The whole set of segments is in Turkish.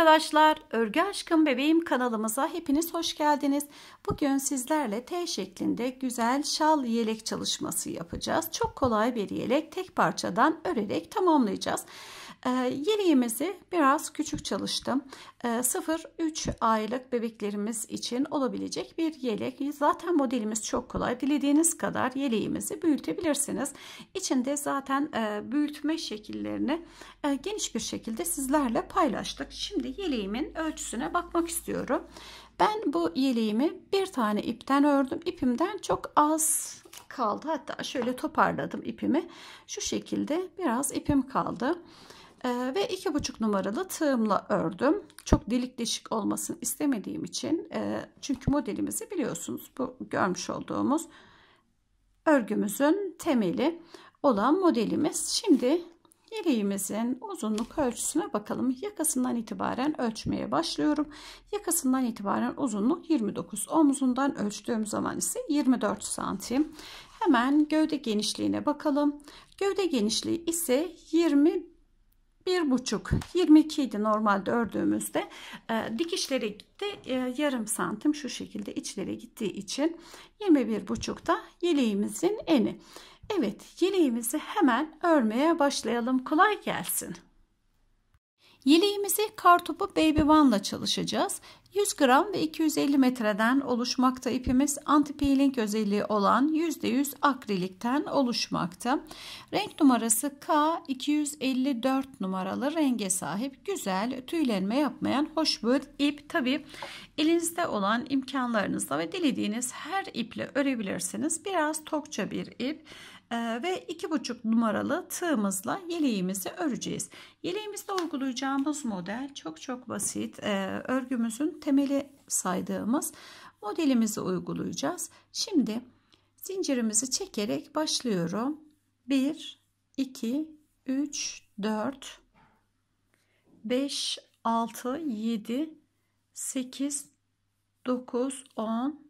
arkadaşlar, Örgü Aşkım Bebeğim kanalımıza hepiniz hoş geldiniz. Bugün sizlerle T şeklinde güzel şal yelek çalışması yapacağız. Çok kolay bir yelek tek parçadan örerek tamamlayacağız. Ee, yeleğimizi biraz küçük çalıştım. 0-3 ee, aylık bebeklerimiz için olabilecek bir yelek. Zaten modelimiz çok kolay. Dilediğiniz kadar yeleğimizi büyütebilirsiniz. İçinde zaten e, büyütme şekillerini e, geniş bir şekilde sizlerle paylaştık. Şimdi yeleğimin ölçüsüne bakmak istiyorum. Ben bu yeleğimi bir tane ipten ördüm. İpimden çok az kaldı. Hatta şöyle toparladım ipimi. Şu şekilde biraz ipim kaldı. Ee, ve iki buçuk numaralı tığımla ördüm. Çok delik deşik olmasını istemediğim için e, çünkü modelimizi biliyorsunuz bu görmüş olduğumuz örgümüzün temeli olan modelimiz. Şimdi yeleğimizin uzunluk ölçüsüne bakalım. Yakasından itibaren ölçmeye başlıyorum. Yakasından itibaren uzunluk 29. omuzundan ölçtüğüm zaman ise 24 santim. Hemen gövde genişliğine bakalım. Gövde genişliği ise 21 bir buçuk 22 idi normalde ördüğümüzde e, dikişlere gitti e, yarım santim şu şekilde içlere gittiği için 21 buçuk da yeleğimizin eni Evet yeleğimizi hemen örmeye başlayalım kolay gelsin Yeleğimizi kartopu Baby One ile çalışacağız. 100 gram ve 250 metreden oluşmakta ipimiz anti-peeling özelliği olan %100 akrilikten oluşmakta. Renk numarası K254 numaralı renge sahip güzel tüylenme yapmayan hoş bir ip. Tabi elinizde olan imkanlarınızla ve dilediğiniz her iple örebilirsiniz. Biraz tokça bir ip. Ee, ve iki buçuk numaralı tığımızla yeleğimizi öreceğiz. Yeleğimizde uygulayacağımız model çok çok basit. Ee, örgümüzün temeli saydığımız modelimizi uygulayacağız. Şimdi zincirimizi çekerek başlıyorum. 1 2 3 4 5 6 7 8 9 10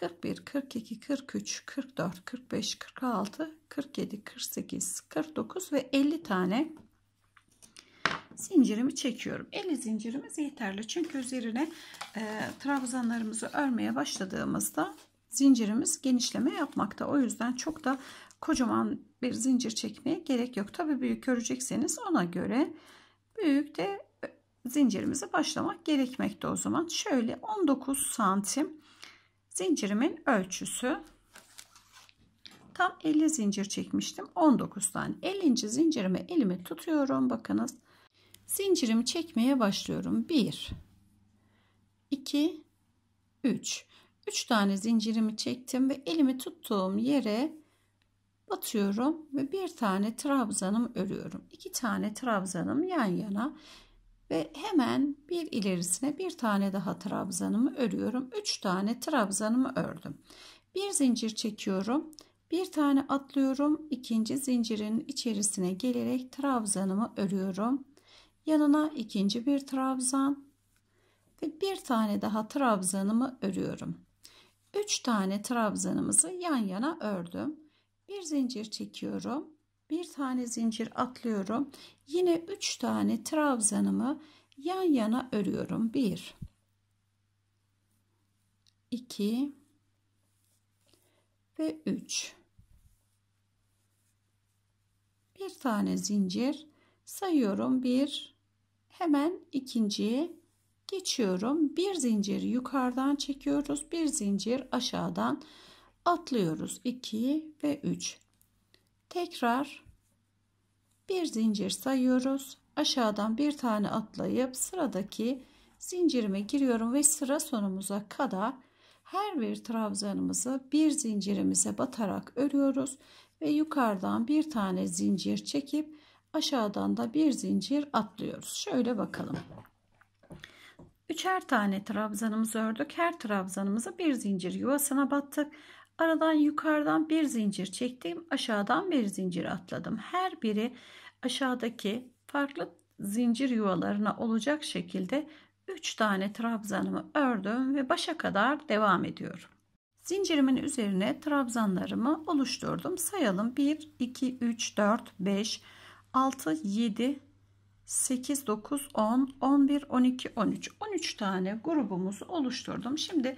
41, 42, 43, 44, 45, 46, 47, 48, 49 ve 50 tane zincirimi çekiyorum. 50 zincirimiz yeterli. Çünkü üzerine e, trabzanlarımızı örmeye başladığımızda zincirimiz genişleme yapmakta. O yüzden çok da kocaman bir zincir çekmeye gerek yok. Tabi büyük örecekseniz ona göre büyük de zincirimizi başlamak gerekmekte o zaman. Şöyle 19 santim Zincirimin ölçüsü tam 50 zincir çekmiştim. 19 tane. 50. zincirime elimi tutuyorum. Bakınız. Zincirimi çekmeye başlıyorum. 1 2 3 3 tane zincirimi çektim ve elimi tuttuğum yere batıyorum ve bir tane trabzanım örüyorum. 2 tane trabzanım yan yana ve hemen bir ilerisine bir tane daha trabzanımı örüyorum. 3 tane trabzanımı ördüm. Bir zincir çekiyorum. Bir tane atlıyorum. ikinci zincirin içerisine gelerek trabzanımı örüyorum. Yanına ikinci bir trabzan ve bir tane daha trabzanımı örüyorum. 3 tane trabzanımızı yan yana ördüm. Bir zincir çekiyorum bir tane zincir atlıyorum. Yine 3 tane trabzanımı yan yana örüyorum. 1 2 ve 3 bir tane zincir sayıyorum. 1 hemen ikinciye geçiyorum. Bir zincir yukarıdan çekiyoruz. Bir zincir aşağıdan atlıyoruz. 2 ve 3 Tekrar bir zincir sayıyoruz. Aşağıdan bir tane atlayıp sıradaki zincirime giriyorum ve sıra sonumuza kadar her bir trabzanımızı bir zincirimize batarak örüyoruz ve yukarıdan bir tane zincir çekip aşağıdan da bir zincir atlıyoruz. Şöyle bakalım. Üçer tane trabzanımızı ördük. Her trabzanımızı bir zincir yuvasına battık. Aradan yukarıdan bir zincir çektim. Aşağıdan bir zincir atladım. Her biri aşağıdaki farklı zincir yuvalarına olacak şekilde 3 tane trabzanımı ördüm ve başa kadar devam ediyorum. Zincirimin üzerine trabzanlarımı oluşturdum. Sayalım 1, 2, 3, 4, 5, 6, 7, 8, 9, 10, 11, 12, 13. 13 tane grubumuzu oluşturdum. Şimdi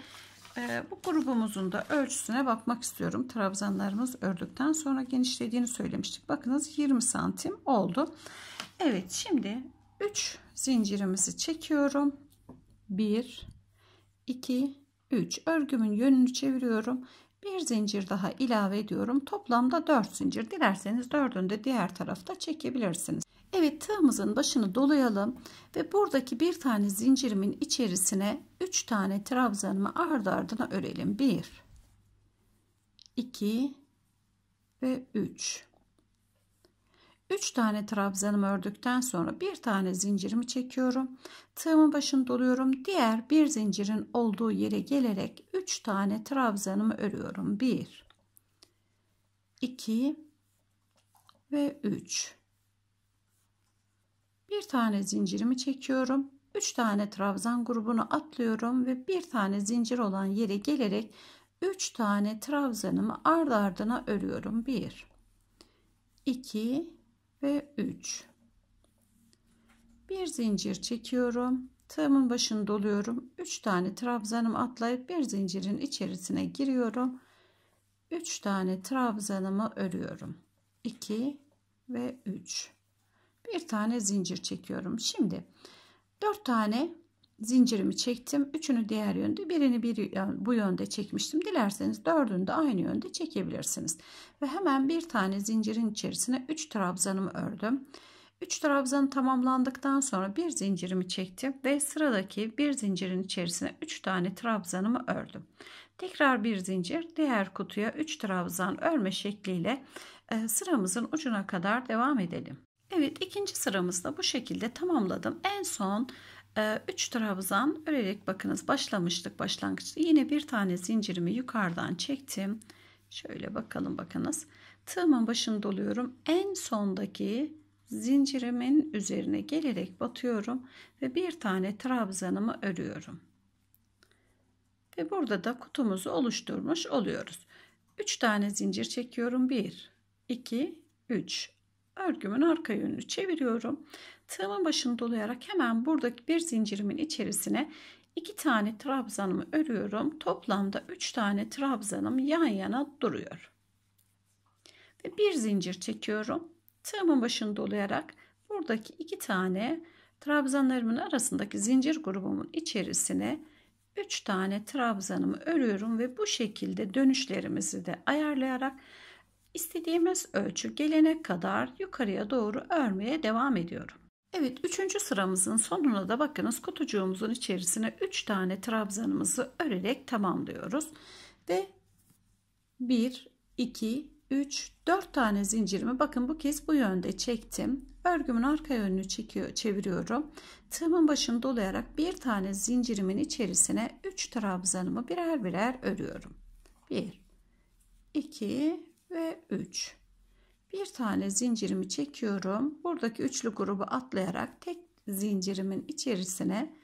ee, bu grubumuzun da ölçüsüne bakmak istiyorum. Trabzanlarımız ördükten sonra genişlediğini söylemiştik. Bakınız 20 santim oldu. Evet şimdi 3 zincirimizi çekiyorum. 1 2 3 örgümün yönünü çeviriyorum. Bir zincir daha ilave ediyorum. Toplamda 4 zincir. Dilerseniz 4'ünü de diğer tarafta çekebilirsiniz. Evet tığımızın başını dolayalım ve buradaki bir tane zincirimin içerisine 3 tane trabzanımı ardı ardına örelim. 1 2 ve 3 3 tane trabzanımı ördükten sonra bir tane zincirimi çekiyorum. Tığımın başını doluyorum. Diğer bir zincirin olduğu yere gelerek 3 tane trabzanımı örüyorum. 1 2 ve 3 bir tane zincirimi çekiyorum. 3 tane trabzan grubunu atlıyorum ve bir tane zincir olan yere gelerek 3 tane trabzanımı ardı ardına örüyorum. 1 2 ve 3 bir zincir çekiyorum tığımın başını doluyorum 3 tane trabzanımı atlayıp bir zincirin içerisine giriyorum 3 tane trabzanımı örüyorum 2 ve 3 bir tane zincir çekiyorum. Şimdi dört tane zincirimi çektim. Üçünü diğer yönde, birini bir bu yönde çekmiştim. Dilerseniz dördünü de aynı yönde çekebilirsiniz. Ve hemen bir tane zincirin içerisine üç trabzanımı ördüm. 3 trabzan tamamlandıktan sonra bir zincirimi çektim ve sıradaki bir zincirin içerisine 3 tane trabzanımı ördüm. Tekrar bir zincir diğer kutuya 3 trabzan örme şekliyle e, sıramızın ucuna kadar devam edelim. Evet ikinci sıramızda bu şekilde tamamladım. En son 3 e, trabzan örerek bakınız başlamıştık başlangıçta. Yine bir tane zincirimi yukarıdan çektim. Şöyle bakalım bakınız. Tığımın başını doluyorum. En sondaki zincirimin üzerine gelerek batıyorum ve bir tane trabzanımı örüyorum. Ve burada da kutumuzu oluşturmuş oluyoruz. 3 tane zincir çekiyorum. 1, 2, 3 örgümün arka yönünü çeviriyorum. Tığımın başını dolayarak hemen buradaki bir zincirimin içerisine iki tane trabzanımı örüyorum. Toplamda üç tane trabzanım yan yana duruyor. Ve bir zincir çekiyorum. Tığımın başını dolayarak buradaki iki tane trabzanlarımın arasındaki zincir grubumun içerisine 3 tane trabzanımı örüyorum ve bu şekilde dönüşlerimizi de ayarlayarak İstediğimiz ölçü gelene kadar yukarıya doğru örmeye devam ediyorum. Evet üçüncü sıramızın sonuna da bakınız kutucuğumuzun içerisine 3 tane trabzanımızı örerek tamamlıyoruz. Ve 1, 2, 3, 4 tane zincirimi bakın bu kez bu yönde çektim. Örgümün arka yönünü çekiyor, çeviriyorum. Tığımın başını dolayarak bir tane zincirimin içerisine 3 trabzanımı birer birer örüyorum. 1, 2, ve 3. Bir tane zincirimi çekiyorum. Buradaki üçlü grubu atlayarak tek zincirimin içerisine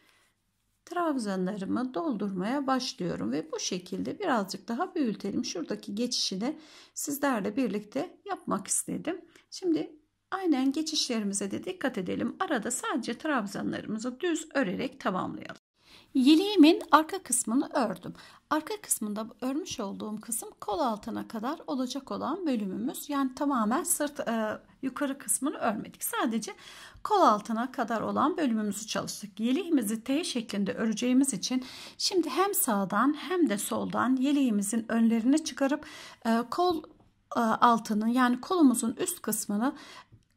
trabzanlarımı doldurmaya başlıyorum ve bu şekilde birazcık daha büyütelim. Şuradaki geçişi de sizlerle birlikte yapmak istedim. Şimdi aynen geçişlerimize de dikkat edelim. Arada sadece trabzanlarımızı düz örerek tamamlayalım. Yeleğimin arka kısmını ördüm. Arka kısmında örmüş olduğum kısım kol altına kadar olacak olan bölümümüz. Yani tamamen sırt e, yukarı kısmını örmedik. Sadece kol altına kadar olan bölümümüzü çalıştık. Yeleğimizi T şeklinde öreceğimiz için şimdi hem sağdan hem de soldan yeleğimizin önlerine çıkarıp e, kol e, altının yani kolumuzun üst kısmını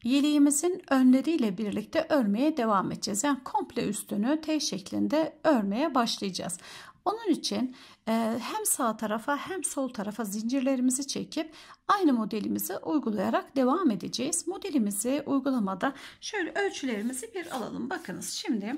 Yeleğimizin önleriyle birlikte örmeye devam edeceğiz. Yani komple üstünü T şeklinde örmeye başlayacağız. Onun için e, hem sağ tarafa hem sol tarafa zincirlerimizi çekip aynı modelimizi uygulayarak devam edeceğiz. Modelimizi uygulamada şöyle ölçülerimizi bir alalım. Bakınız şimdi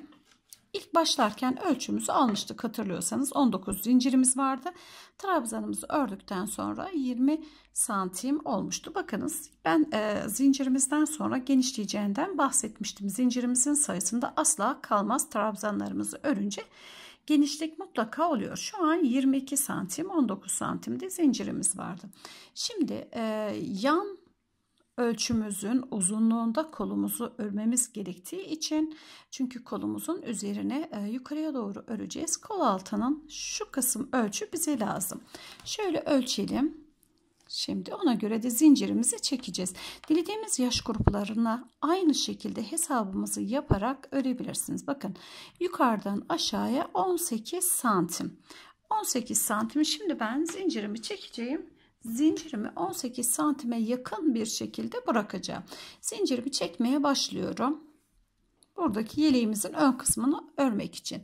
İlk başlarken ölçümüzü almıştık hatırlıyorsanız 19 zincirimiz vardı. Trabzanımızı ördükten sonra 20 santim olmuştu. Bakınız ben e, zincirimizden sonra genişleyeceğinden bahsetmiştim. Zincirimizin sayısında asla kalmaz trabzanlarımızı örünce genişlik mutlaka oluyor. Şu an 22 santim 19 santimde zincirimiz vardı. Şimdi e, yan ölçümüzün uzunluğunda kolumuzu örmemiz gerektiği için çünkü kolumuzun üzerine e, yukarıya doğru öreceğiz. Kol altının şu kısım ölçü bize lazım. Şöyle ölçelim. Şimdi ona göre de zincirimizi çekeceğiz. Dilediğimiz yaş gruplarına aynı şekilde hesabımızı yaparak örebilirsiniz. Bakın yukarıdan aşağıya 18 santim. 18 santim. Şimdi ben zincirimi çekeceğim zincirimi 18 santime yakın bir şekilde bırakacağım. Zincirimi çekmeye başlıyorum. Buradaki yeleğimizin ön kısmını örmek için.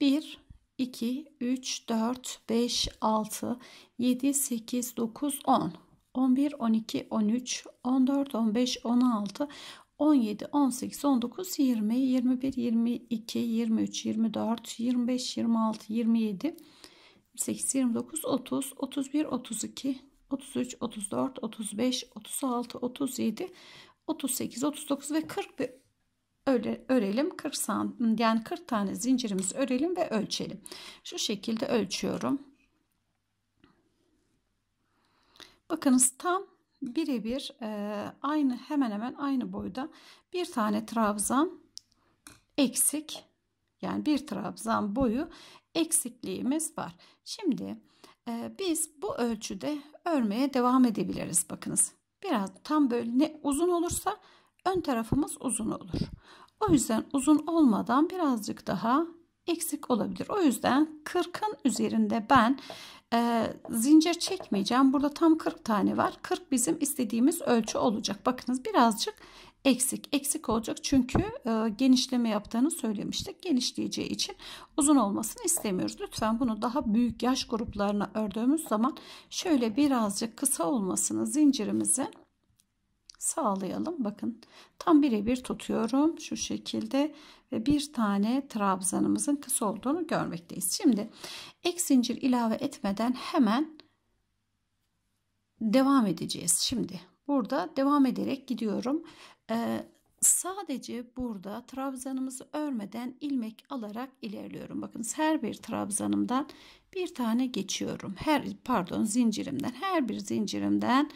1, 2, 3, 4, 5, 6, 7, 8, 9, 10, 11, 12, 13, 14, 15, 16, 17, 18, 19, 20, 21, 22, 23, 24, 25, 26, 27, 8, 29, 30, 31, 32, 33, 34, 35, 36, 37, 38, 39 ve 40 bir öyle örelim. 40 san, yani 40 tane zincirimizi örelim ve ölçelim. Şu şekilde ölçüyorum. Bakınız tam birebir e, aynı hemen hemen aynı boyda bir tane trabzan eksik. Yani bir trabzan boyu eksikliğimiz var. Şimdi e, biz bu ölçüde örmeye devam edebiliriz. Bakınız biraz tam böyle ne uzun olursa ön tarafımız uzun olur. O yüzden uzun olmadan birazcık daha eksik olabilir. O yüzden 40'ın üzerinde ben e, zincir çekmeyeceğim. Burada tam 40 tane var. 40 bizim istediğimiz ölçü olacak. Bakınız birazcık eksik. Eksik olacak çünkü e, genişleme yaptığını söylemiştik. Genişleyeceği için uzun olmasını istemiyoruz. Lütfen bunu daha büyük yaş gruplarına ördüğümüz zaman şöyle birazcık kısa olmasını zincirimizi sağlayalım. Bakın tam birebir tutuyorum şu şekilde ve bir tane trabzanımızın kısa olduğunu görmekteyiz. Şimdi ek zincir ilave etmeden hemen devam edeceğiz. Şimdi burada devam ederek gidiyorum. Ee, sadece burada trabzanımızı örmeden ilmek alarak ilerliyorum. Bakın her bir trabzanımdan bir tane geçiyorum. Her pardon zincirimden her bir zincirimden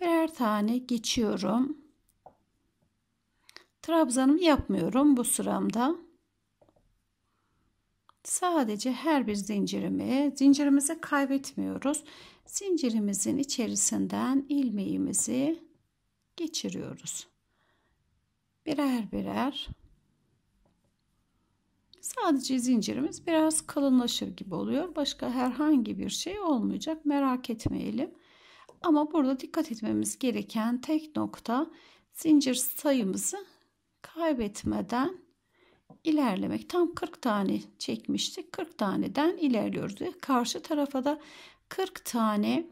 birer tane geçiyorum. Trabzanımı yapmıyorum bu sıramda. Sadece her bir zincirimi, zincirimizi kaybetmiyoruz. Zincirimizin içerisinden ilmeğimizi geçiriyoruz birer birer sadece zincirimiz biraz kalınlaşır gibi oluyor. Başka herhangi bir şey olmayacak. Merak etmeyelim. Ama burada dikkat etmemiz gereken tek nokta zincir sayımızı kaybetmeden ilerlemek. Tam 40 tane çekmiştik. 40 taneden ilerliyoruz. Karşı tarafa da 40 tane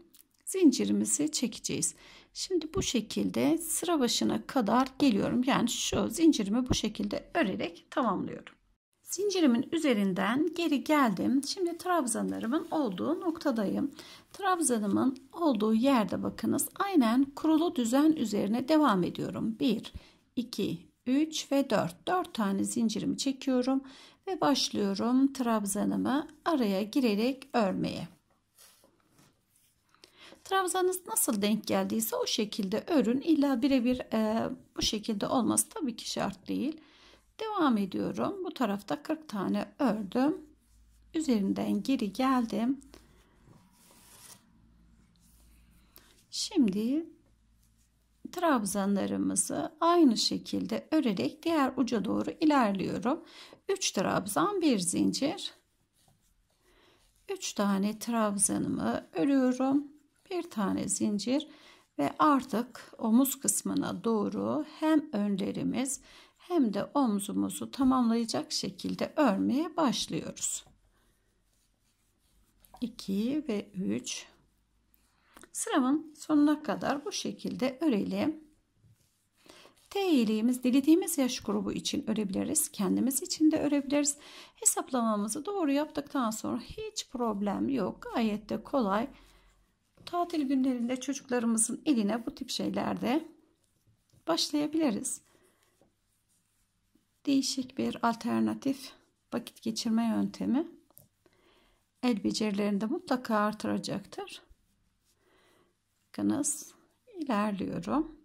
zincirimizi çekeceğiz. Şimdi bu şekilde sıra başına kadar geliyorum. Yani şu zincirimi bu şekilde örerek tamamlıyorum. Zincirimin üzerinden geri geldim. Şimdi trabzanlarımın olduğu noktadayım. Trabzanımın olduğu yerde bakınız. Aynen kurulu düzen üzerine devam ediyorum. 1, 2, 3 ve 4. 4 tane zincirimi çekiyorum ve başlıyorum trabzanımı araya girerek örmeye. Trabzanız nasıl denk geldiyse o şekilde örün. İlla birebir e, bu şekilde olması tabii ki şart değil. Devam ediyorum. Bu tarafta 40 tane ördüm. Üzerinden geri geldim. Şimdi trabzanlarımızı aynı şekilde örerek diğer uca doğru ilerliyorum. 3 trabzan bir zincir. 3 tane trabzanımı örüyorum bir tane zincir ve artık omuz kısmına doğru hem önlerimiz hem de omzumuzu tamamlayacak şekilde örmeye başlıyoruz. 2 ve 3 sıramın sonuna kadar bu şekilde örelim. T iyiliğimiz dilediğimiz yaş grubu için örebiliriz. Kendimiz için de örebiliriz. Hesaplamamızı doğru yaptıktan sonra hiç problem yok. Gayet de kolay tatil günlerinde çocuklarımızın eline bu tip şeylerde başlayabiliriz. Değişik bir alternatif vakit geçirme yöntemi el becerilerini de mutlaka artıracaktır. Bakınız ilerliyorum.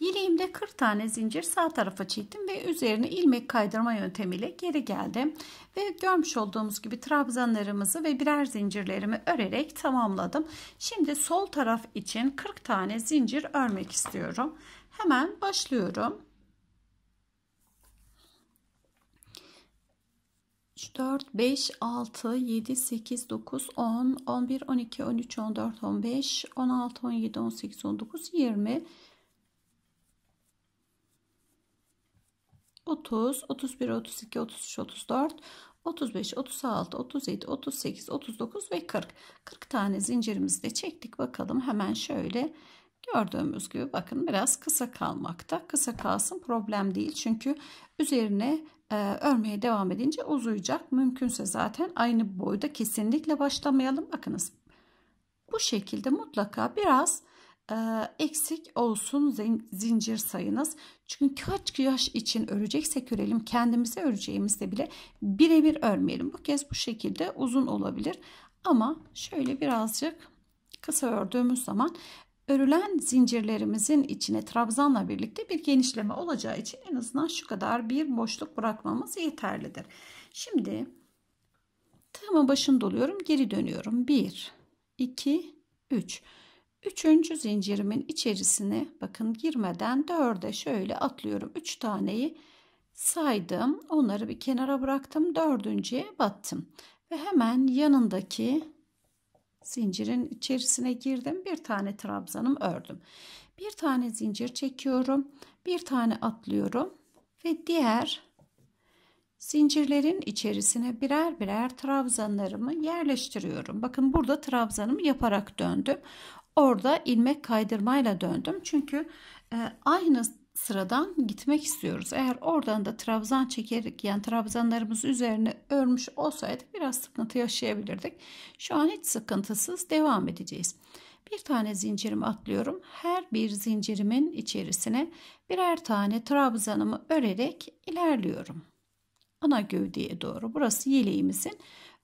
Yeleğimde 40 tane zincir sağ tarafa çektim ve üzerine ilmek kaydırma yöntemiyle geri geldim. Ve görmüş olduğumuz gibi trabzanlarımızı ve birer zincirlerimi örerek tamamladım. Şimdi sol taraf için 40 tane zincir örmek istiyorum. Hemen başlıyorum. 4, 5, 6, 7, 8, 9, 10, 11, 12, 13, 14, 15, 16, 17, 18, 19, 20, 30, 31, 32, 33, 34, 35, 36, 37, 38, 39 ve 40. 40 tane zincirimizi de çektik. Bakalım hemen şöyle gördüğümüz gibi bakın biraz kısa kalmakta. Kısa kalsın problem değil. Çünkü üzerine e, örmeye devam edince uzayacak. Mümkünse zaten aynı boyda kesinlikle başlamayalım. Bakınız bu şekilde mutlaka biraz eksik olsun zincir sayınız. Çünkü kaç yaş için öreceksek örelim kendimize öreceğimizde bile birebir örmeyelim. Bu kez bu şekilde uzun olabilir ama şöyle birazcık kısa ördüğümüz zaman örülen zincirlerimizin içine trabzanla birlikte bir genişleme olacağı için en azından şu kadar bir boşluk bırakmamız yeterlidir. Şimdi tığımın başını doluyorum geri dönüyorum 1 2 3 Üçüncü zincirimin içerisine bakın girmeden dörde şöyle atlıyorum. Üç taneyi saydım. Onları bir kenara bıraktım. Dördüncüye battım. Ve hemen yanındaki zincirin içerisine girdim. Bir tane trabzanım ördüm. Bir tane zincir çekiyorum. Bir tane atlıyorum. Ve diğer zincirlerin içerisine birer birer trabzanlarımı yerleştiriyorum. Bakın burada trabzanımı yaparak döndüm. Orada ilmek kaydırmayla döndüm. Çünkü e, aynı sıradan gitmek istiyoruz. Eğer oradan da trabzan çekerek yani trabzanlarımızı üzerine örmüş olsaydı biraz sıkıntı yaşayabilirdik. Şu an hiç sıkıntısız devam edeceğiz. Bir tane zincirimi atlıyorum. Her bir zincirimin içerisine birer tane trabzanımı örerek ilerliyorum. Ana gövdeye doğru. Burası yeleğimizin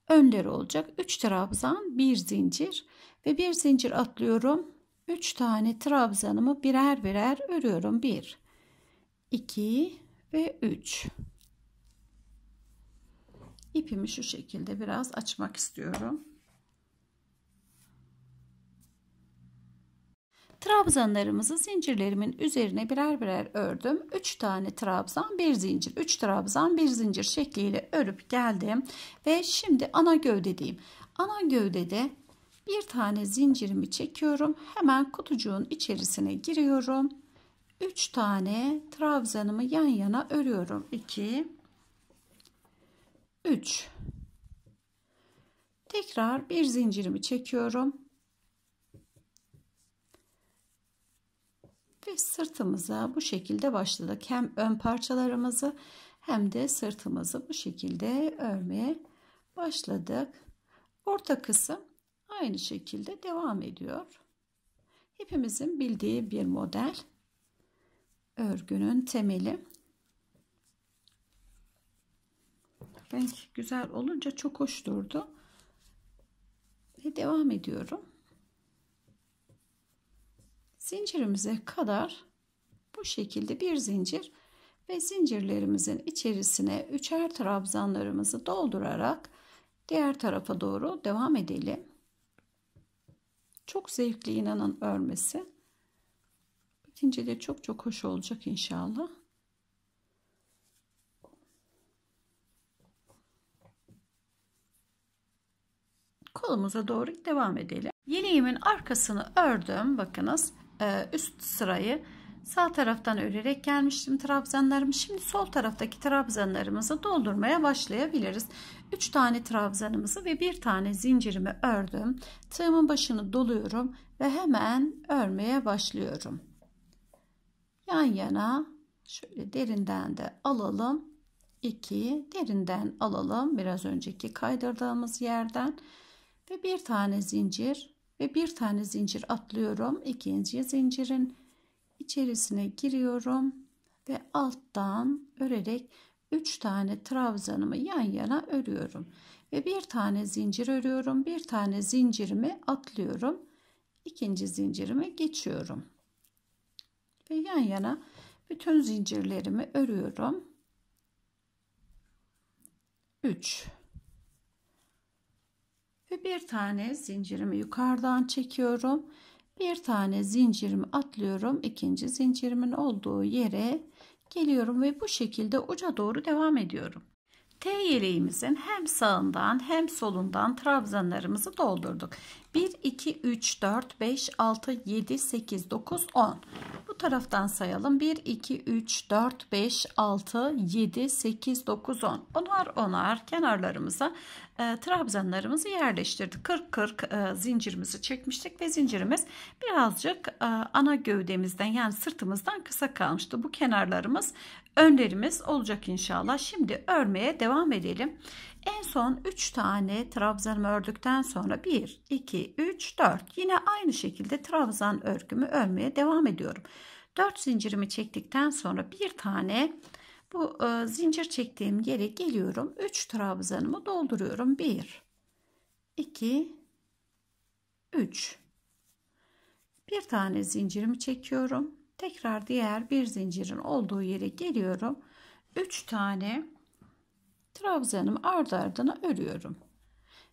önleri olacak. 3 trabzan, 1 zincir. Ve bir zincir atlıyorum. 3 tane trabzanımı birer birer örüyorum. 1, 2 ve 3. İpimi şu şekilde biraz açmak istiyorum. Trabzanlarımızı zincirlerimin üzerine birer birer ördüm. 3 tane trabzan, bir zincir, 3 trabzan, bir zincir şekliyle örüp geldim. Ve şimdi ana gövde diyeyim. Ana gövdede bir tane zincirimi çekiyorum. Hemen kutucuğun içerisine giriyorum. 3 tane trabzanımı yan yana örüyorum. 2 3 Tekrar bir zincirimi çekiyorum. Ve sırtımıza bu şekilde başladık. Hem ön parçalarımızı hem de sırtımızı bu şekilde örmeye başladık. Orta kısım aynı şekilde devam ediyor. Hepimizin bildiği bir model örgünün temeli. Renk güzel olunca çok hoş durdu. Ve devam ediyorum. Zincirimize kadar bu şekilde bir zincir ve zincirlerimizin içerisine üçer trabzanlarımızı doldurarak diğer tarafa doğru devam edelim. Çok zevkli inanın örmesi. Bitince de çok çok hoş olacak inşallah. Kolumuza doğru devam edelim. Yeleğimin arkasını ördüm. Bakınız e, üst sırayı sağ taraftan örerek gelmiştim trabzanlarımı. Şimdi sol taraftaki trabzanlarımızı doldurmaya başlayabiliriz. 3 tane trabzanımızı ve bir tane zincirimi ördüm. Tığımın başını doluyorum ve hemen örmeye başlıyorum. Yan yana şöyle derinden de alalım. 2 derinden alalım biraz önceki kaydırdığımız yerden ve bir tane zincir ve bir tane zincir atlıyorum. ikinci zincirin içerisine giriyorum ve alttan örerek 3 tane trabzanımı yan yana örüyorum ve bir tane zincir örüyorum bir tane zincirimi atlıyorum ikinci zincirime geçiyorum ve yan yana bütün zincirlerimi örüyorum 3 ve bir tane zincirimi yukarıdan çekiyorum bir tane zincirimi atlıyorum. ikinci zincirimin olduğu yere geliyorum ve bu şekilde uca doğru devam ediyorum. T yeleğimizin hem sağından hem solundan trabzanlarımızı doldurduk. 1, 2, 3, 4, 5, 6, 7, 8, 9, 10. Bu taraftan sayalım. 1, 2, 3, 4, 5, 6, 7, 8, 9, 10. Onar onar kenarlarımıza e, trabzanlarımızı yerleştirdik. 40-40 e, zincirimizi çekmiştik ve zincirimiz birazcık e, ana gövdemizden yani sırtımızdan kısa kalmıştı. Bu kenarlarımız önlerimiz olacak inşallah. Şimdi örmeye devam edelim. En son 3 tane trabzanımı ördükten sonra 1, 2, 3, 4 yine aynı şekilde trabzan örgümü örmeye devam ediyorum. 4 zincirimi çektikten sonra bir tane bu e, zincir çektiğim yere geliyorum. 3 trabzanımı dolduruyorum. 1, 2, 3. Bir tane zincirimi çekiyorum. Tekrar diğer bir zincirin olduğu yere geliyorum. 3 tane trabzanımı ardı ardına örüyorum.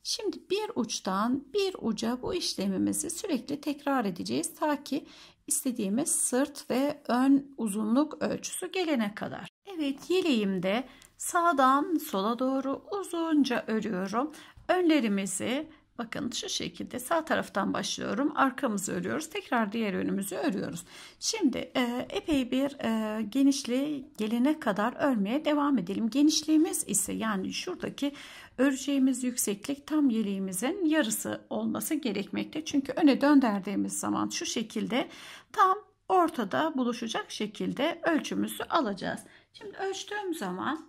Şimdi bir uçtan bir uca bu işlemimizi sürekli tekrar edeceğiz ta ki istediğimiz sırt ve ön uzunluk ölçüsü gelene kadar. Evet yeleğimde sağdan sola doğru uzunca örüyorum. Önlerimizi Bakın şu şekilde sağ taraftan başlıyorum. Arkamızı örüyoruz. Tekrar diğer önümüzü örüyoruz. Şimdi e, epey bir e, genişliğe gelene kadar örmeye devam edelim. Genişliğimiz ise yani şuradaki öreceğimiz yükseklik tam yeleğimizin yarısı olması gerekmekte. Çünkü öne döndürdüğümüz zaman şu şekilde tam ortada buluşacak şekilde ölçümüzü alacağız. Şimdi ölçtüğüm zaman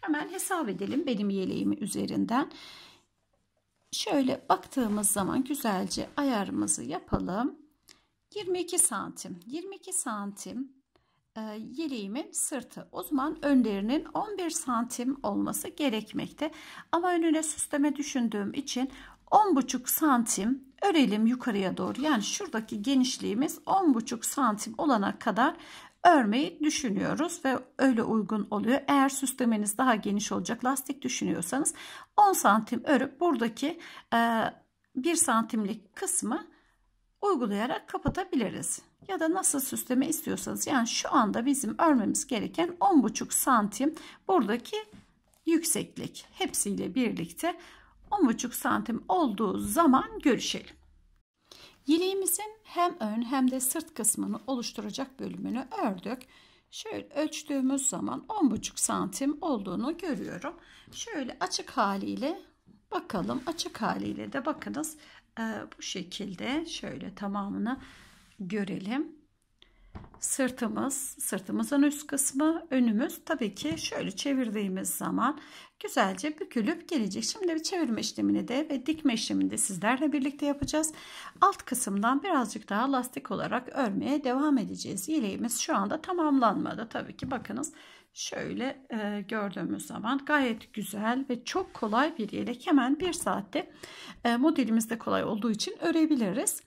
hemen hesap edelim benim yeleğimi üzerinden. Şöyle baktığımız zaman güzelce ayarımızı yapalım. 22 santim. 22 santim e, yeleğimin sırtı. O zaman önlerinin 11 santim olması gerekmekte. Ama önüne süsleme düşündüğüm için 10,5 santim örelim yukarıya doğru. Yani şuradaki genişliğimiz 10,5 santim olana kadar örmeyi düşünüyoruz ve öyle uygun oluyor. Eğer süslemeniz daha geniş olacak lastik düşünüyorsanız 10 santim örüp buradaki e, 1 santimlik kısmı uygulayarak kapatabiliriz. Ya da nasıl süsleme istiyorsanız yani şu anda bizim örmemiz gereken 10,5 santim buradaki yükseklik hepsiyle birlikte 10,5 santim olduğu zaman görüşelim. Yeleğimizin hem ön hem de sırt kısmını oluşturacak bölümünü ördük. Şöyle ölçtüğümüz zaman 10,5 santim olduğunu görüyorum. Şöyle açık haliyle bakalım. Açık haliyle de bakınız e, bu şekilde şöyle tamamını görelim sırtımız, sırtımızın üst kısmı, önümüz tabii ki şöyle çevirdiğimiz zaman güzelce bükülüp gelecek. Şimdi bir çevirme işlemini de ve dikme işlemini de sizlerle birlikte yapacağız. Alt kısımdan birazcık daha lastik olarak örmeye devam edeceğiz. Yeleğimiz şu anda tamamlanmadı. Tabii ki bakınız şöyle e, gördüğümüz zaman gayet güzel ve çok kolay bir yelek. Hemen bir saatte e, modelimizde kolay olduğu için örebiliriz.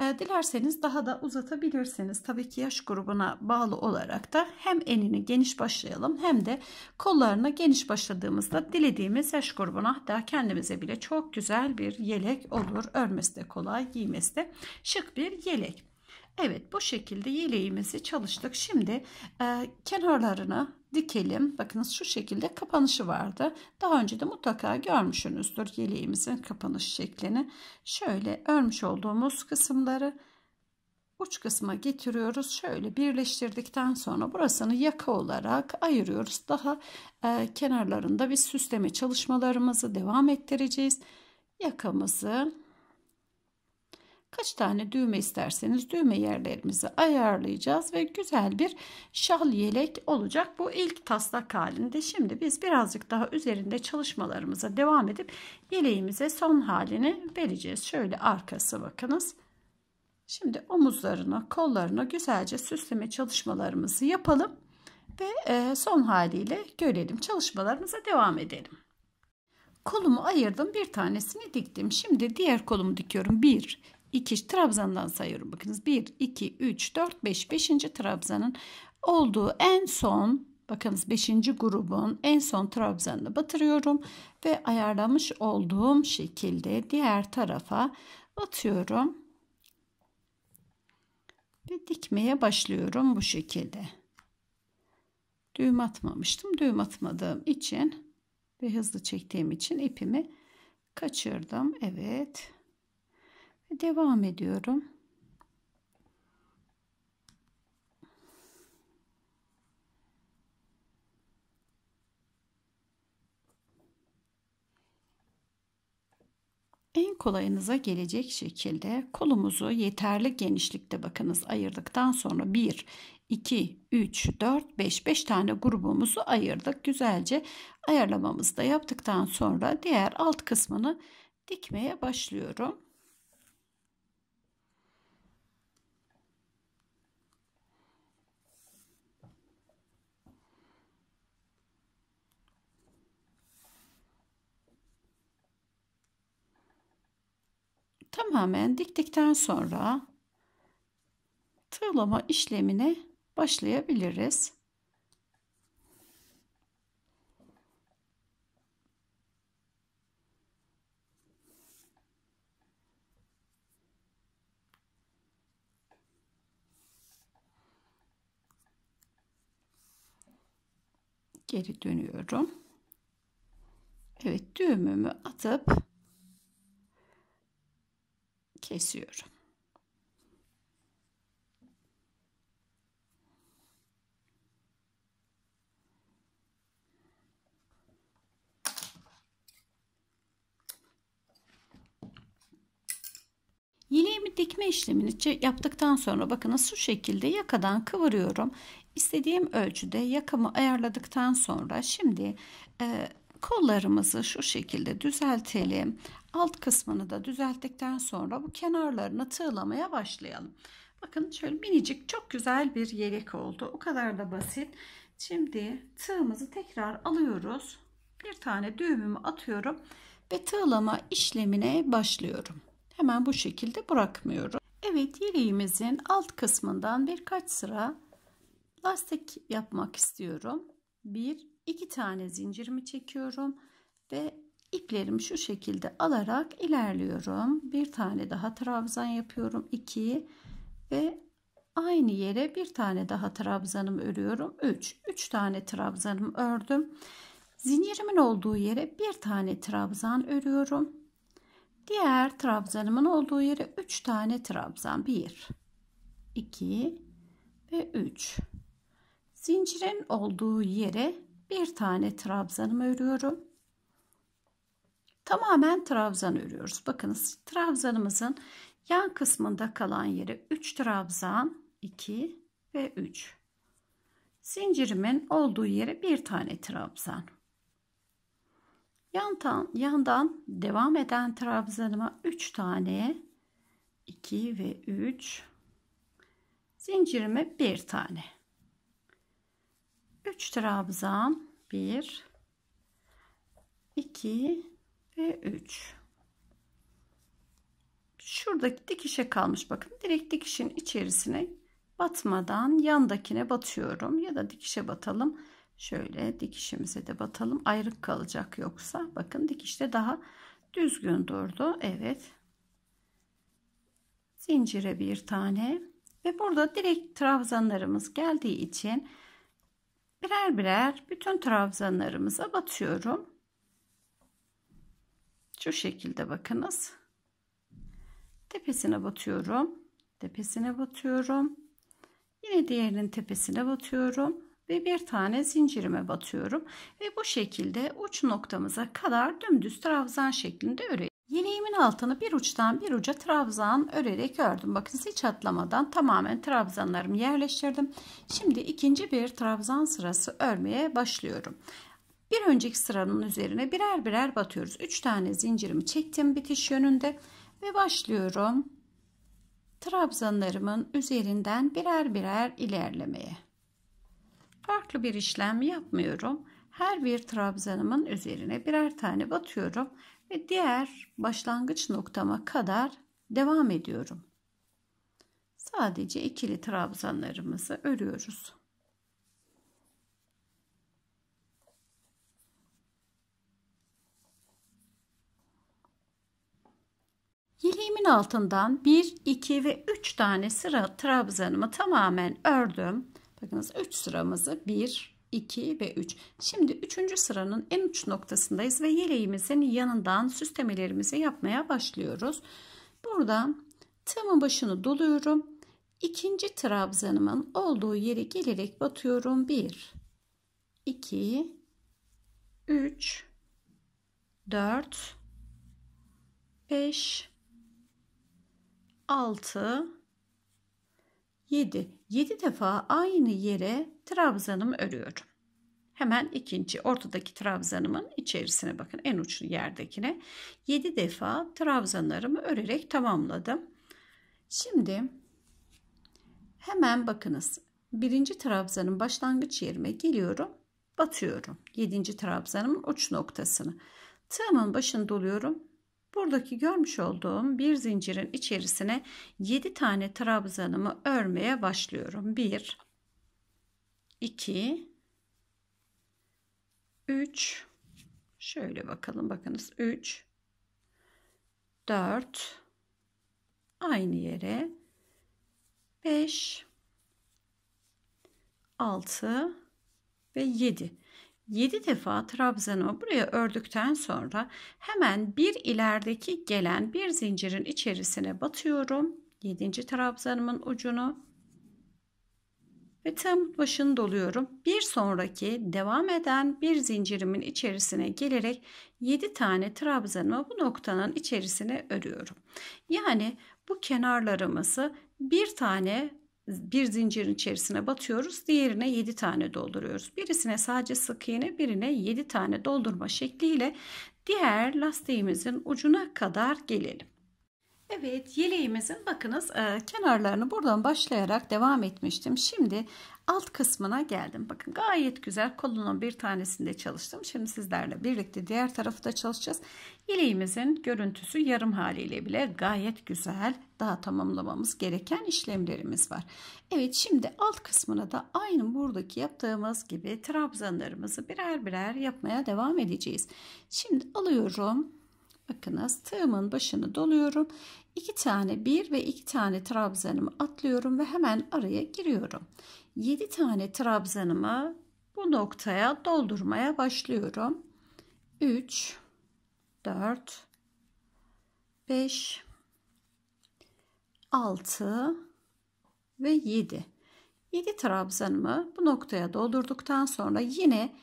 E, dilerseniz daha da uzatabilirsiniz. Tabii ki yaş grubuna bağlı olarak da hem enini geniş başlayalım hem de kollarını geniş başladığımızda dilediğimiz yaş grubuna da kendimize bile çok güzel bir yelek olur. Örmesi de kolay, giymesi de şık bir yelek. Evet bu şekilde yeleğimizi çalıştık. Şimdi e, kenarlarını dikelim. Bakınız şu şekilde kapanışı vardı. Daha önce de mutlaka görmüşsünüzdür yeleğimizin kapanış şeklini. Şöyle örmüş olduğumuz kısımları uç kısma getiriyoruz. Şöyle birleştirdikten sonra burasını yaka olarak ayırıyoruz. Daha e, kenarlarında bir süsleme çalışmalarımızı devam ettireceğiz. Yakamızı kaç tane düğme isterseniz düğme yerlerimizi ayarlayacağız ve güzel bir şal yelek olacak. Bu ilk taslak halinde. Şimdi biz birazcık daha üzerinde çalışmalarımıza devam edip yeleğimize son halini vereceğiz. Şöyle arkası bakınız. Şimdi omuzlarını, kollarını güzelce süsleme çalışmalarımızı yapalım ve e, son haliyle görelim. Çalışmalarımıza devam edelim. Kolumu ayırdım, bir tanesini diktim. Şimdi diğer kolumu dikiyorum. 1 2 trabzandan sayıyorum bakınız 1 2 3 4 5 5. trabzanın olduğu en son bakınız 5. grubun en son trabzanını batırıyorum ve ayarlamış olduğum şekilde diğer tarafa batıyorum ve dikmeye başlıyorum bu şekilde. Düğüm atmamıştım. Düğüm atmadığım için ve hızlı çektiğim için ipimi kaçırdım. Evet. Devam ediyorum. En kolayınıza gelecek şekilde kolumuzu yeterli genişlikte bakınız ayırdıktan sonra 1, 2, 3, 4, 5, 5 tane grubumuzu ayırdık. Güzelce ayarlamamızı da yaptıktan sonra diğer alt kısmını dikmeye başlıyorum. Tamamen diktikten sonra tığlama işlemine başlayabiliriz. geri dönüyorum. Evet düğümümü atıp kesiyorum. Yeleğimi dikme işlemini yaptıktan sonra bakın şu şekilde yakadan kıvırıyorum. İstediğim ölçüde yakamı ayarladıktan sonra şimdi e, kollarımızı şu şekilde düzeltelim. Alt kısmını da düzelttikten sonra bu kenarlarını tığlamaya başlayalım. Bakın şöyle minicik çok güzel bir yelek oldu. O kadar da basit. Şimdi tığımızı tekrar alıyoruz. Bir tane düğümümü atıyorum ve tığlama işlemine başlıyorum. Hemen bu şekilde bırakmıyorum. Evet yeleğimizin alt kısmından birkaç sıra lastik yapmak istiyorum. Bir, iki tane zincirimi çekiyorum ve İplerimi şu şekilde alarak ilerliyorum. Bir tane daha trabzan yapıyorum. 2 ve aynı yere bir tane daha trabzanım örüyorum. 3. 3 tane trabzanım ördüm. Zincirimin olduğu yere bir tane trabzan örüyorum. Diğer trabzanımın olduğu yere 3 tane trabzan. 1 2 ve 3. Zincirin olduğu yere bir tane trabzanımı örüyorum. Tamamen trabzan örüyoruz. Bakınız trabzanımızın yan kısmında kalan yeri 3 trabzan 2 ve 3. Zincirimin olduğu yere bir tane trabzan. Yandan, yandan devam eden trabzanıma 3 tane 2 ve 3 zincirime bir tane 3 trabzan 1 2 ve 3 şuradaki dikişe kalmış bakın direkt dikişin içerisine batmadan yandakine batıyorum ya da dikişe batalım şöyle dikişimize de batalım ayrık kalacak yoksa bakın dikişte daha düzgün durdu evet zincire bir tane ve burada direkt trabzanlarımız geldiği için birer birer bütün trabzanlarımıza batıyorum şu şekilde bakınız. Tepesine batıyorum. Tepesine batıyorum. Yine diğerinin tepesine batıyorum ve bir tane zincirime batıyorum ve bu şekilde uç noktamıza kadar dümdüz trabzan şeklinde öreyim. Yeleğimin altını bir uçtan bir uca trabzan örerek ördüm. Bakın hiç atlamadan tamamen trabzanlarımı yerleştirdim. Şimdi ikinci bir trabzan sırası örmeye başlıyorum. Bir önceki sıranın üzerine birer birer batıyoruz. 3 tane zincirimi çektim bitiş yönünde ve başlıyorum. Trabzanlarımın üzerinden birer birer ilerlemeye. Farklı bir işlem yapmıyorum. Her bir trabzanımın üzerine birer tane batıyorum ve diğer başlangıç noktama kadar devam ediyorum. Sadece ikili trabzanlarımızı örüyoruz. Yeleğimin altından 1, 2 ve 3 tane sıra trabzanımı tamamen ördüm. Bakınız 3 sıramızı 1, 2 ve 3. Şimdi 3. sıranın en uç noktasındayız ve yeleğimizin yanından süslemelerimizi yapmaya başlıyoruz. Buradan tığımın başını doluyorum. İkinci trabzanımın olduğu yere gelerek batıyorum. 1, 2, 3, 4, 5, 6, 7. 7 defa aynı yere trabzanımı örüyorum. Hemen ikinci ortadaki trabzanımın içerisine bakın en uç yerdekine 7 defa trabzanlarımı örerek tamamladım. Şimdi hemen bakınız birinci trabzanın başlangıç yerime geliyorum batıyorum. 7. trabzanımın uç noktasını. Tığımın başını doluyorum Buradaki görmüş olduğum bir zincirin içerisine 7 tane trabzanımı örmeye başlıyorum. 1 2 3 şöyle bakalım bakınız 3 4 aynı yere 5 6 ve 7 7 defa trabzanı buraya ördükten sonra hemen bir ilerideki gelen bir zincirin içerisine batıyorum. 7. trabzanımın ucunu ve tam başını doluyorum. Bir sonraki devam eden bir zincirimin içerisine gelerek 7 tane trabzanımı bu noktanın içerisine örüyorum. Yani bu kenarlarımızı bir tane bir zincirin içerisine batıyoruz. Diğerine 7 tane dolduruyoruz. Birisine sadece sık iğne, birine 7 tane doldurma şekliyle diğer lastiğimizin ucuna kadar gelelim. Evet yeleğimizin bakınız e, kenarlarını buradan başlayarak devam etmiştim. Şimdi alt kısmına geldim. Bakın gayet güzel kolunun bir tanesinde çalıştım. Şimdi sizlerle birlikte diğer tarafı da çalışacağız. Yeleğimizin görüntüsü yarım haliyle bile gayet güzel. Daha tamamlamamız gereken işlemlerimiz var. Evet şimdi alt kısmına da aynı buradaki yaptığımız gibi trabzanlarımızı birer birer yapmaya devam edeceğiz. Şimdi alıyorum. Bakınız tığımın başını doluyorum. 2 tane 1 ve 2 tane trabzanımı atlıyorum ve hemen araya giriyorum. 7 tane trabzanımı bu noktaya doldurmaya başlıyorum. 3 4 5 6 ve 7. 7 trabzanımı bu noktaya doldurduktan sonra yine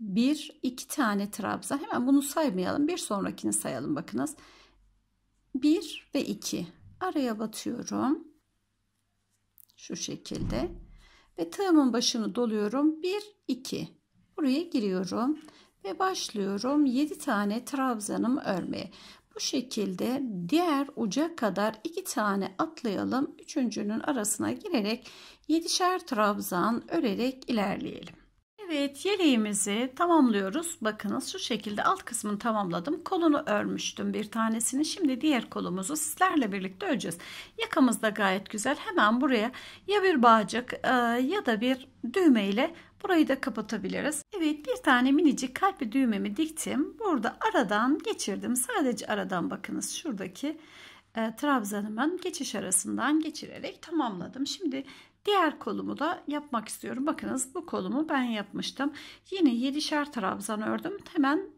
bir iki tane trabzan hemen bunu saymayalım bir sonrakini sayalım bakınız 1 ve 2 araya batıyorum. Şu şekilde. Ve tığımın başını doluyorum. 1 2. Buraya giriyorum ve başlıyorum 7 tane trabzanım örmeye. Bu şekilde diğer uca kadar 2 tane atlayalım. Üçüncünün arasına girerek 7'şer trabzan örerek ilerleyelim. Evet yeleğimizi tamamlıyoruz. Bakınız şu şekilde alt kısmını tamamladım. Kolunu örmüştüm bir tanesini. Şimdi diğer kolumuzu sizlerle birlikte öreceğiz. Yakamız da gayet güzel. Hemen buraya ya bir bağcık e, ya da bir düğme ile burayı da kapatabiliriz. Evet bir tane minicik kalp düğmemi diktim. Burada aradan geçirdim. Sadece aradan bakınız şuradaki e, trabzanımın geçiş arasından geçirerek tamamladım. Şimdi Diğer kolumu da yapmak istiyorum. Bakınız bu kolumu ben yapmıştım. Yine 7'şer trabzan ördüm. Hemen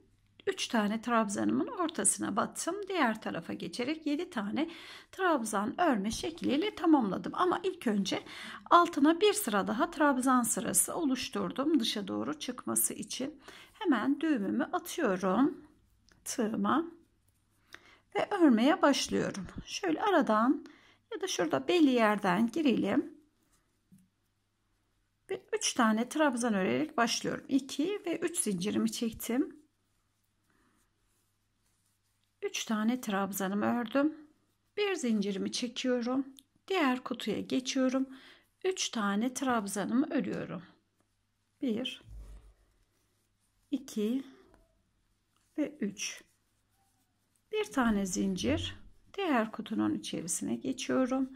3 tane trabzanımın ortasına battım. Diğer tarafa geçerek 7 tane trabzan örme şekliyle tamamladım. Ama ilk önce altına bir sıra daha trabzan sırası oluşturdum. Dışa doğru çıkması için. Hemen düğümümü atıyorum. Tığıma. Ve örmeye başlıyorum. Şöyle aradan ya da şurada belli yerden girelim. Ve 3 tane trabzan örerek başlıyorum. 2 ve 3 zincirimi çektim. 3 tane trabzanımı ördüm. Bir zincirimi çekiyorum. Diğer kutuya geçiyorum. 3 tane trabzanımı örüyorum. 1 2 ve 3 bir tane zincir diğer kutunun içerisine geçiyorum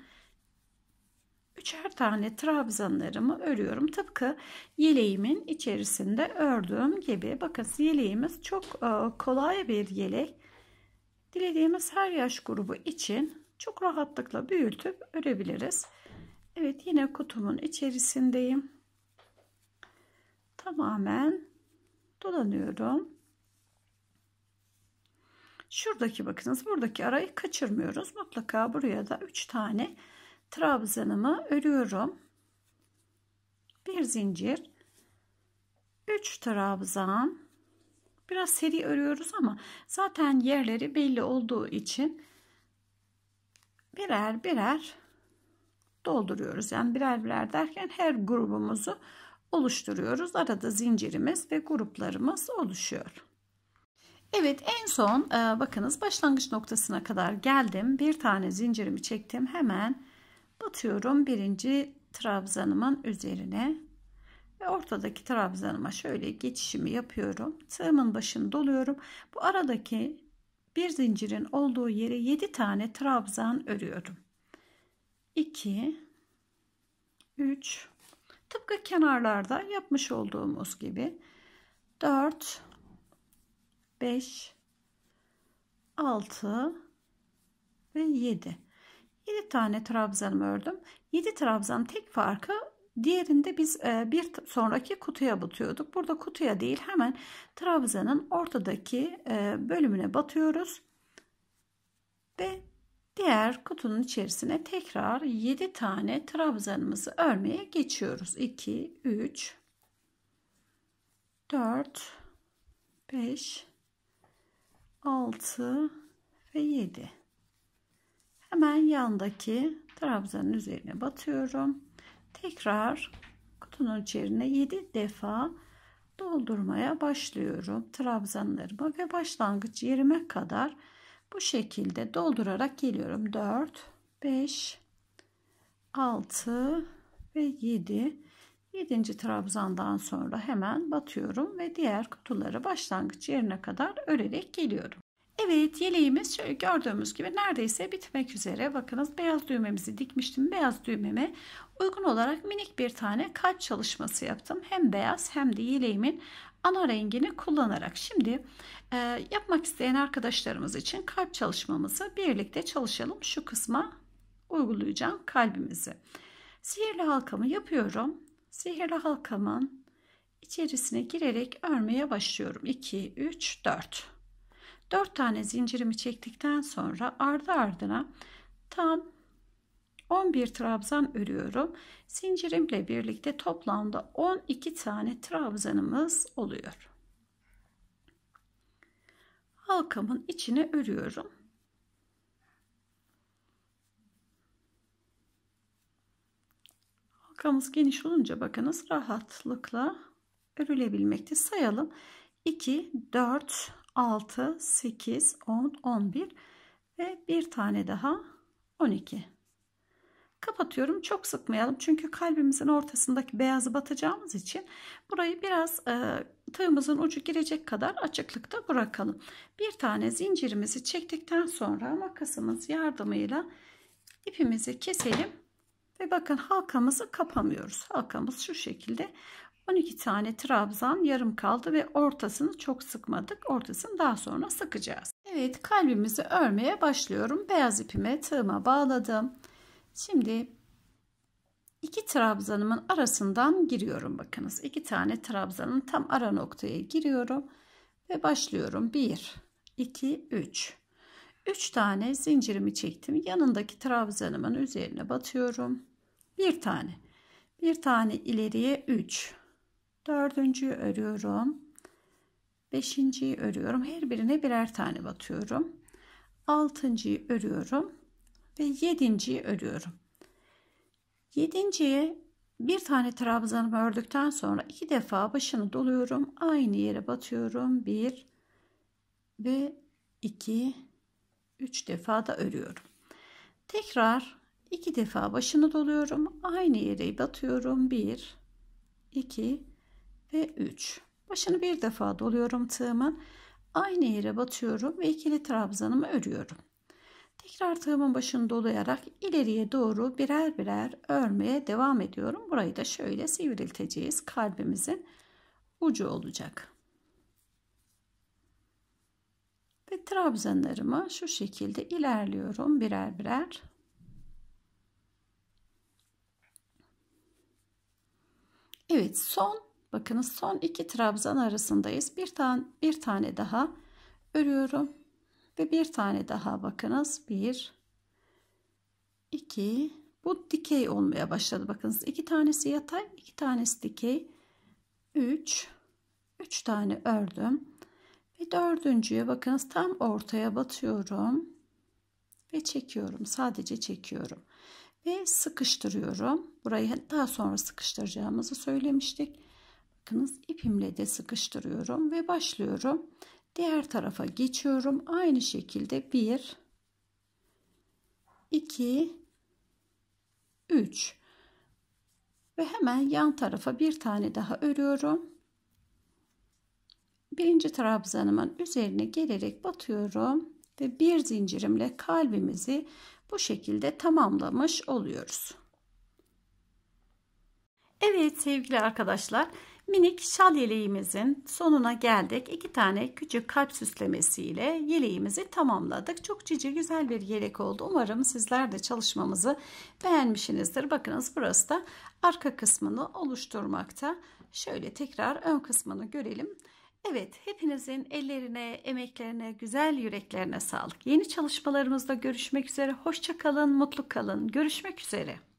üçer tane trabzanlarımı örüyorum. Tıpkı yeleğimin içerisinde ördüğüm gibi. Bakın yeleğimiz çok e, kolay bir yelek. Dilediğimiz her yaş grubu için çok rahatlıkla büyütüp örebiliriz. Evet yine kutumun içerisindeyim. Tamamen dolanıyorum. Şuradaki bakınız buradaki arayı kaçırmıyoruz. Mutlaka buraya da 3 tane trabzanımı örüyorum. Bir zincir, 3 trabzan. Biraz seri örüyoruz ama zaten yerleri belli olduğu için birer birer dolduruyoruz. Yani birer birer derken her grubumuzu oluşturuyoruz. Arada zincirimiz ve gruplarımız oluşuyor. Evet en son e, bakınız başlangıç noktasına kadar geldim. Bir tane zincirimi çektim. Hemen Atıyorum birinci trabzanımın üzerine ve ortadaki trabzanıma şöyle geçişimi yapıyorum tığımın başını doluyorum bu aradaki bir zincirin olduğu yere 7 tane trabzan örüyorum 2 3 tıpkı kenarlarda yapmış olduğumuz gibi 4 5 6 ve 7 7 tane trabzanımı ördüm. 7 trabzan tek farkı diğerinde biz e, bir sonraki kutuya batıyorduk. Burada kutuya değil hemen trabzanın ortadaki e, bölümüne batıyoruz. Ve diğer kutunun içerisine tekrar 7 tane trabzanımızı örmeye geçiyoruz. 2, 3, 4, 5, 6 ve 7. Hemen yandaki trabzanın üzerine batıyorum. Tekrar kutunun içerisine 7 defa doldurmaya başlıyorum. Trabzanlarıma ve başlangıç yerime kadar bu şekilde doldurarak geliyorum. 4, 5, 6 ve 7. 7. trabzandan sonra hemen batıyorum ve diğer kutuları başlangıç yerine kadar örerek geliyorum. Evet yeleğimiz şöyle gördüğümüz gibi neredeyse bitmek üzere. Bakınız beyaz düğmemizi dikmiştim. Beyaz düğmeme uygun olarak minik bir tane kalp çalışması yaptım. Hem beyaz hem de yeleğimin ana rengini kullanarak. Şimdi e, yapmak isteyen arkadaşlarımız için kalp çalışmamızı birlikte çalışalım. Şu kısma uygulayacağım kalbimizi. Sihirli halkamı yapıyorum. Sihirli halkamın içerisine girerek örmeye başlıyorum. 2, 3, 4. 4 tane zincirimi çektikten sonra ardı ardına tam 11 trabzan örüyorum. Zincirimle birlikte toplamda 12 tane trabzanımız oluyor. Halkamın içine örüyorum. Halkamız geniş olunca bakınız rahatlıkla örülebilmekte. Sayalım. 2, 4, 6, 8, 10, 11 ve bir tane daha 12. Kapatıyorum. Çok sıkmayalım. Çünkü kalbimizin ortasındaki beyazı batacağımız için burayı biraz e, tığımızın ucu girecek kadar açıklıkta bırakalım. Bir tane zincirimizi çektikten sonra makasımız yardımıyla ipimizi keselim. Ve bakın halkamızı kapamıyoruz. Halkamız şu şekilde 12 tane trabzan yarım kaldı ve ortasını çok sıkmadık. Ortasını daha sonra sıkacağız. Evet kalbimizi örmeye başlıyorum. Beyaz ipime tığıma bağladım. Şimdi iki trabzanımın arasından giriyorum bakınız. iki tane trabzanın tam ara noktaya giriyorum ve başlıyorum. 1 2 3 3 tane zincirimi çektim. Yanındaki trabzanımın üzerine batıyorum. 1 tane. 1 tane ileriye 3 Dördüncü örüyorum. Beşinciyi örüyorum. Her birine birer tane batıyorum. Altıncıyı örüyorum. Ve yedinciyi örüyorum. Yedinciye bir tane trabzanımı ördükten sonra iki defa başını doluyorum. Aynı yere batıyorum. Bir ve iki, üç defa da örüyorum. Tekrar iki defa başını doluyorum. Aynı yere batıyorum. Bir, iki, ve 3. Başını bir defa doluyorum tığımın. Aynı yere batıyorum ve ikili trabzanımı örüyorum. Tekrar tığımın başını dolayarak ileriye doğru birer birer örmeye devam ediyorum. Burayı da şöyle sivrilteceğiz. Kalbimizin ucu olacak. Ve trabzanlarımı şu şekilde ilerliyorum birer birer. Evet son Bakınız son iki trabzan arasındayız. Bir tane bir tane daha örüyorum ve bir tane daha bakınız. Bir, iki. Bu dikey olmaya başladı. Bakınız iki tanesi yatay, iki tanesi dikey. Üç, üç tane ördüm. Ve dördüncüye bakınız tam ortaya batıyorum ve çekiyorum. Sadece çekiyorum ve sıkıştırıyorum. Burayı daha sonra sıkıştıracağımızı söylemiştik. Bakınız ipimle de sıkıştırıyorum ve başlıyorum. Diğer tarafa geçiyorum. Aynı şekilde 1 2 3 ve hemen yan tarafa bir tane daha örüyorum. Birinci trabzanımın üzerine gelerek batıyorum ve bir zincirimle kalbimizi bu şekilde tamamlamış oluyoruz. Evet sevgili arkadaşlar Minik şal yeleğimizin sonuna geldik. İki tane küçük kalp süslemesiyle yeleğimizi tamamladık. Çok cici güzel bir yelek oldu. Umarım sizler de çalışmamızı beğenmişsinizdir. Bakınız burası da arka kısmını oluşturmakta. Şöyle tekrar ön kısmını görelim. Evet, hepinizin ellerine, emeklerine, güzel yüreklerine sağlık. Yeni çalışmalarımızda görüşmek üzere. Hoşça kalın, mutlu kalın. Görüşmek üzere.